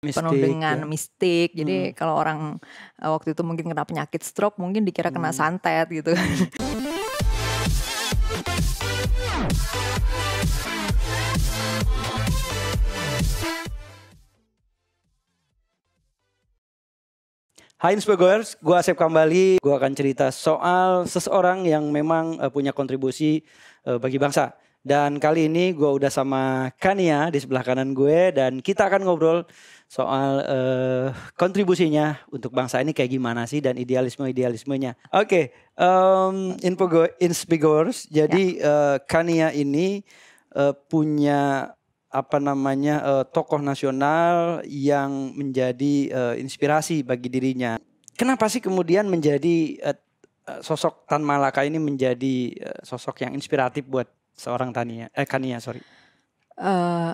Mistik, penuh dengan ya. mistik. Jadi hmm. kalau orang e, waktu itu mungkin kena penyakit stroke, mungkin dikira kena hmm. santet gitu. Kan. Hmm. Hai Inspegoers, gue Asep kembali. Gue akan cerita soal seseorang yang memang e, punya kontribusi e, bagi bangsa. Dan kali ini gue udah sama Kania di sebelah kanan gue dan kita akan ngobrol soal uh, kontribusinya untuk bangsa ini kayak gimana sih dan idealisme-idealismenya. Oke, okay, um, info gue, inspigors. Jadi ya. uh, Kania ini uh, punya apa namanya uh, tokoh nasional yang menjadi uh, inspirasi bagi dirinya. Kenapa sih kemudian menjadi uh, sosok Tan Malaka ini menjadi uh, sosok yang inspiratif buat seorang Tania eh Kania sorry uh,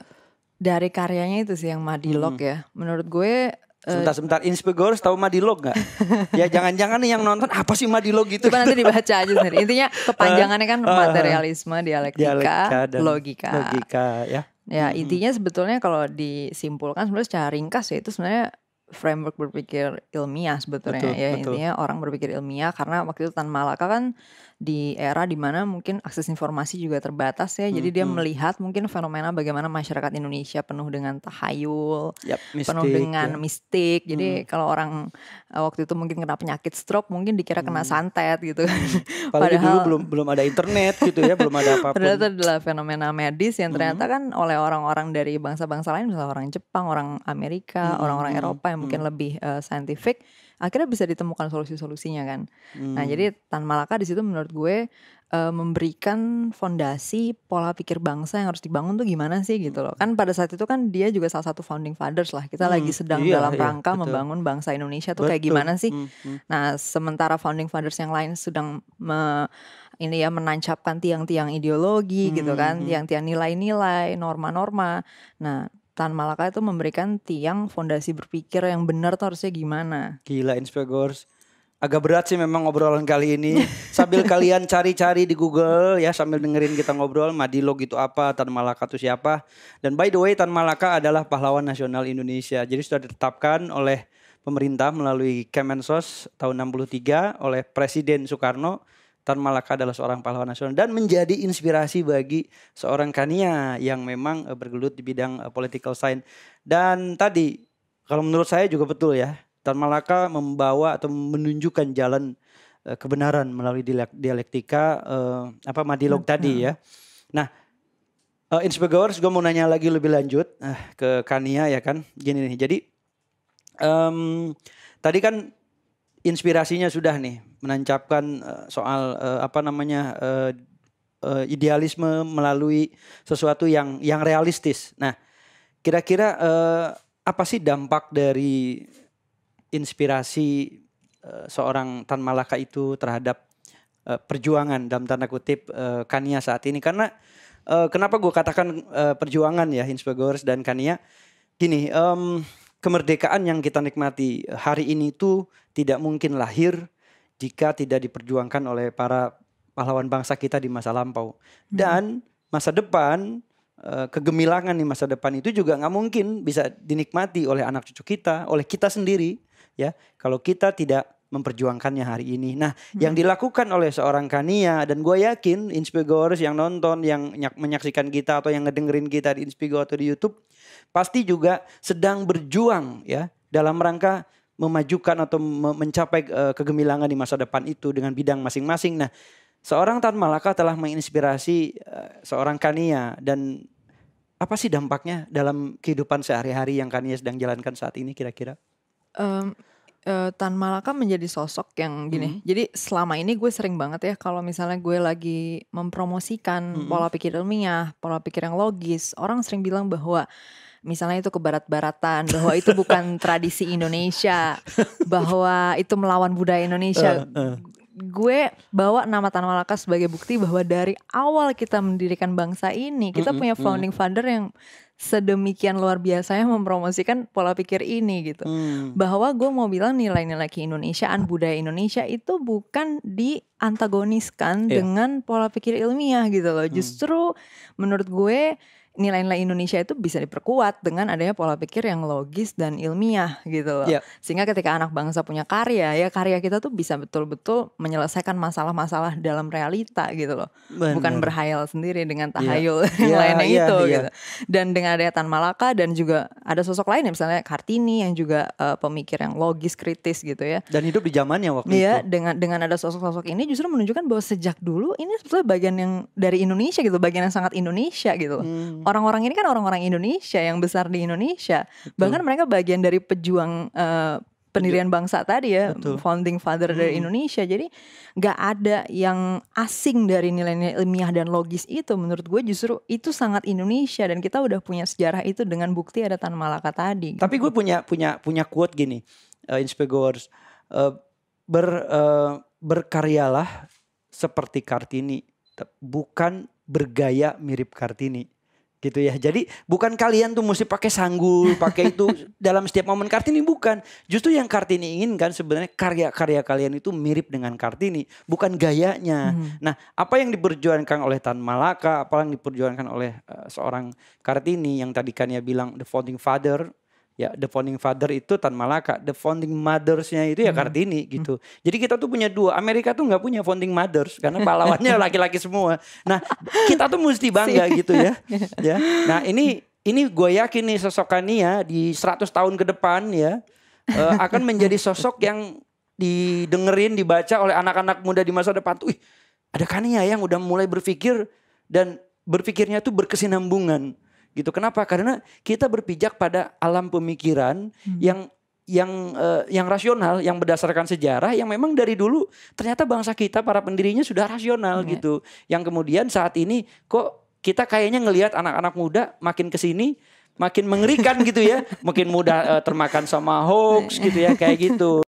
dari karyanya itu sih yang Madilog hmm. ya menurut gue eh, Sebentar-sebentar, Inspigors tahu Madilog gak? ya jangan-jangan yang nonton apa sih Madilog itu Coba nanti dibaca aja sendiri. Intinya kepanjangannya kan eh, materialisme, dialektika, dialektika dan logika. Logika ya. Ya hmm. intinya sebetulnya kalau disimpulkan sebenarnya secara ringkas ya itu sebenarnya framework berpikir ilmiah sebetulnya betul, ya betul. intinya orang berpikir ilmiah karena waktu itu Tan Malaka kan di era dimana mungkin akses informasi juga terbatas ya hmm, jadi dia hmm. melihat mungkin fenomena bagaimana masyarakat Indonesia penuh dengan tahayul yep, mistik, penuh dengan ya. mistik jadi hmm. kalau orang eh, waktu itu mungkin kena penyakit stroke mungkin dikira kena hmm. santet gitu kan. padahal dulu belum belum ada internet gitu ya belum ada apa padahal itu adalah fenomena medis yang ternyata hmm. kan oleh orang-orang dari bangsa-bangsa lain misalnya orang Jepang orang Amerika orang-orang hmm. Orang -orang Eropa mungkin hmm. lebih uh, scientific akhirnya bisa ditemukan solusi-solusinya kan. Nah, hmm. Nah, jadi Tan Malaka di situ menurut gue uh, memberikan fondasi pola pikir bangsa yang harus dibangun tuh gimana sih gitu loh. Kan pada saat itu kan dia juga salah satu founding fathers lah. Kita hmm. lagi sedang iya, dalam iya, rangka iya, membangun bangsa Indonesia tuh betul. kayak gimana sih? Hmm. Hmm. Nah, sementara founding fathers yang lain sedang me ini ya menancapkan tiang-tiang ideologi gitu hmm. gitu kan, hmm. tiang-tiang nilai-nilai, norma-norma. Nah, Tan Malaka itu memberikan tiang fondasi berpikir yang benar tuh harusnya gimana. Gila Inspegors. Agak berat sih memang obrolan kali ini. sambil kalian cari-cari di Google ya sambil dengerin kita ngobrol Madilo gitu apa, Tan Malaka itu siapa. Dan by the way Tan Malaka adalah pahlawan nasional Indonesia. Jadi sudah ditetapkan oleh pemerintah melalui Kemensos tahun 63 oleh Presiden Soekarno Tan Malaka adalah seorang pahlawan nasional dan menjadi inspirasi bagi seorang Kania yang memang eh, bergelut di bidang eh, political science. Dan tadi kalau menurut saya juga betul ya, Tan Malaka membawa atau menunjukkan jalan eh, kebenaran melalui dialektika apa madilog hmm. tadi ya. Nah, Inspirator juga gue mau nanya lagi lebih lanjut ke Kania ya kan. Gini nih. Jadi um, tadi kan inspirasinya sudah nih menancapkan eh, soal uh, apa namanya uh, uh, idealisme melalui sesuatu yang yang realistis. Nah, kira-kira uh, apa sih dampak dari inspirasi uh, seorang Tan Malaka itu terhadap uh, perjuangan dalam tanda kutip uh, Kania saat ini? Karena uh, kenapa gue katakan uh, perjuangan ya Inspegors dan Kania? Gini, um, kemerdekaan yang kita nikmati hari ini itu tidak mungkin lahir jika tidak diperjuangkan oleh para pahlawan bangsa kita di masa lampau. Hmm. Dan masa depan eh, kegemilangan di masa depan itu juga nggak mungkin bisa dinikmati oleh anak cucu kita, oleh kita sendiri ya. Kalau kita tidak memperjuangkannya hari ini. Nah, hmm. yang dilakukan oleh seorang Kania dan gue yakin Inspigores yang nonton, yang menyaksikan kita atau yang ngedengerin kita di Inspigo atau di YouTube pasti juga sedang berjuang ya dalam rangka memajukan atau mencapai eh, kegemilangan di masa depan itu dengan bidang masing-masing. Nah, seorang Tan Malaka telah menginspirasi eh, seorang Kania dan apa sih dampaknya dalam kehidupan sehari-hari yang Kania sedang jalankan saat ini kira-kira? uh, Tan Malaka menjadi sosok yang gini. Mm. Jadi selama ini gue sering banget ya kalau misalnya gue lagi mempromosikan mm. pola pikir ilmiah, pola pikir yang logis, orang sering bilang bahwa misalnya itu ke barat-baratan, bahwa itu bukan tradisi Indonesia, bahwa itu melawan budaya Indonesia. Uh, uh gue bawa nama Tan Malaka sebagai bukti bahwa dari awal kita mendirikan bangsa ini kita mm -hmm. punya founding mm. father yang sedemikian luar biasa biasanya mempromosikan pola pikir ini gitu. Hmm. Bahwa gue mau bilang nilai-nilai keindonesiaan budaya Indonesia itu bukan diantagoniskan yeah. dengan pola pikir ilmiah gitu loh. Hmm. Justru menurut gue nilai-nilai Indonesia itu bisa diperkuat dengan adanya pola pikir yang logis dan ilmiah gitu loh. Yeah. Sehingga ketika anak bangsa punya karya ya karya kita tuh bisa betul-betul menyelesaikan masalah-masalah dalam realita gitu loh. Bener. Bukan berhayal sendiri dengan iya. tahayul yeah. yang yeah, lainnya yeah, itu yeah. gitu. Dan dengan adanya Tan Malaka dan juga ada sosok lain ya misalnya Kartini yang juga uh, pemikir yang logis kritis gitu ya. Dan hidup di zamannya waktu yeah, itu. Iya, dengan dengan ada sosok-sosok ini justru menunjukkan bahwa sejak dulu ini sebetulnya bagian yang dari Indonesia gitu, bagian yang sangat Indonesia gitu. Hmm orang-orang ini kan orang-orang Indonesia yang besar di Indonesia. Betul. Bahkan mereka bagian dari pejuang uh, pendirian bangsa tadi ya, Betul. founding father hmm. dari Indonesia. Jadi nggak ada yang asing dari nilai-nilai ilmiah dan logis itu. Menurut gue justru itu sangat Indonesia dan kita udah punya sejarah itu dengan bukti ada Tan Malaka tadi. Gitu. Tapi gue punya punya punya quote gini, uh, eh, Inspegors uh, eh, ber uh, berkaryalah seperti Kartini, bukan bergaya mirip Kartini gitu ya. Jadi bukan kalian tuh mesti pakai sanggul, pakai itu dalam setiap momen Kartini bukan. Justru yang Kartini inginkan sebenarnya karya-karya kalian itu mirip dengan Kartini, bukan gayanya. Hmm. Nah, apa yang diperjuangkan oleh Tan Malaka, apa yang diperjuangkan oleh uh, seorang Kartini yang tadi kan ya bilang the founding father ya the founding father itu Tan Malaka, the founding mothersnya itu ya hmm. Kartini hmm. gitu. Jadi kita tuh punya dua. Amerika tuh nggak punya founding mothers karena pahlawannya laki-laki semua. Nah kita tuh mesti bangga gitu ya. ya. ya. Nah ini ini gue yakin nih sosok Kania di 100 tahun ke depan ya uh, akan menjadi sosok yang didengerin dibaca oleh anak-anak muda di masa depan tuh. Ih, ada Kania yang udah mulai berpikir dan berpikirnya tuh berkesinambungan gitu. Kenapa? Karena kita berpijak pada alam pemikiran hmm. yang yang uh, yang rasional, yang berdasarkan sejarah, yang memang dari dulu ternyata bangsa kita para pendirinya sudah rasional hmm. gitu. Yang kemudian saat ini kok kita kayaknya ngelihat anak-anak muda makin kesini makin mengerikan gitu ya, makin mudah uh, termakan sama hoax iya. gitu ya kayak gitu.